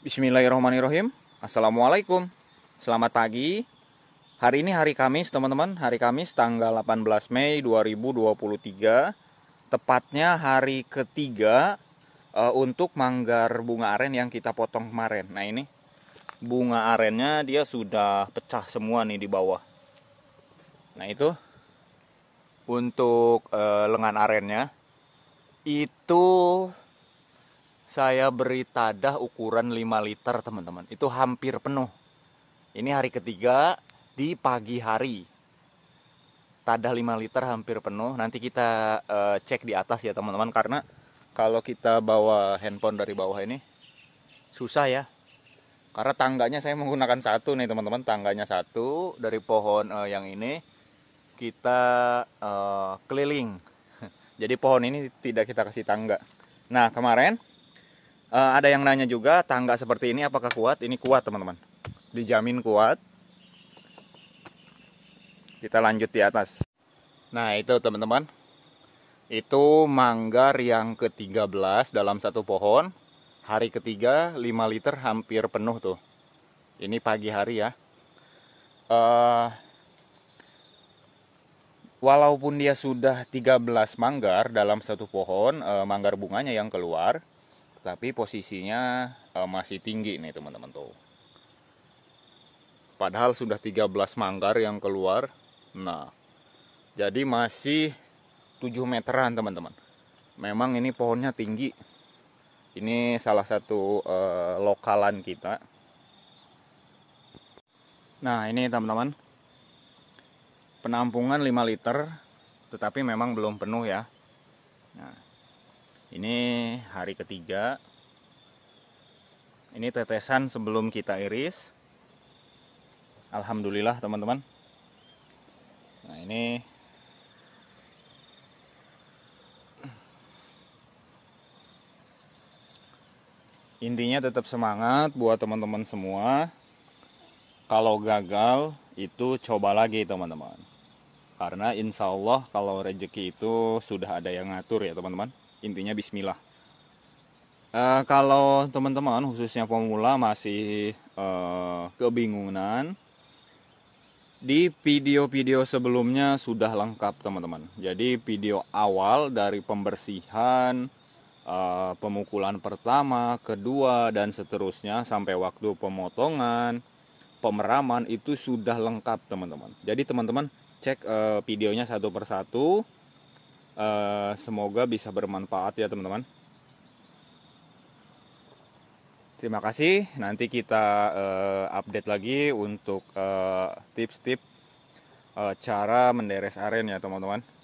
Bismillahirrahmanirrahim. Assalamualaikum. Selamat pagi. Hari ini hari Kamis, teman-teman. Hari Kamis tanggal 18 Mei 2023. Tepatnya hari ketiga e, untuk manggar bunga aren yang kita potong kemarin. Nah, ini bunga arennya dia sudah pecah semua nih di bawah. Nah, itu untuk e, lengan arennya itu saya beri tadah ukuran 5 liter teman-teman itu hampir penuh ini hari ketiga di pagi hari tadah 5 liter hampir penuh nanti kita uh, cek di atas ya teman-teman karena kalau kita bawa handphone dari bawah ini susah ya karena tangganya saya menggunakan satu nih teman-teman tangganya satu dari pohon uh, yang ini kita uh, keliling jadi pohon ini tidak kita kasih tangga nah kemarin Uh, ada yang nanya juga tangga seperti ini apakah kuat? Ini kuat teman-teman. Dijamin kuat. Kita lanjut di atas. Nah itu teman-teman. Itu manggar yang ke-13 dalam satu pohon. Hari ketiga 5 liter hampir penuh tuh. Ini pagi hari ya. Uh, walaupun dia sudah 13 manggar dalam satu pohon, uh, manggar bunganya yang keluar tapi posisinya uh, masih tinggi nih teman-teman tuh padahal sudah 13 manggar yang keluar nah jadi masih 7 meteran teman-teman memang ini pohonnya tinggi ini salah satu uh, lokalan kita nah ini teman-teman penampungan 5 liter tetapi memang belum penuh ya nah ini hari ketiga. Ini tetesan sebelum kita iris. Alhamdulillah teman-teman. Nah ini intinya tetap semangat buat teman-teman semua. Kalau gagal itu coba lagi teman-teman. Karena insya Allah kalau rezeki itu sudah ada yang ngatur ya teman-teman intinya bismillah uh, kalau teman-teman khususnya pemula masih uh, kebingungan di video-video sebelumnya sudah lengkap teman-teman jadi video awal dari pembersihan uh, pemukulan pertama kedua dan seterusnya sampai waktu pemotongan pemeraman itu sudah lengkap teman-teman jadi teman-teman cek uh, videonya satu persatu Eh, semoga bisa bermanfaat ya teman-teman terima kasih nanti kita uh, update lagi untuk eh, tips-tips uh, uh, cara menderes aren ya teman-teman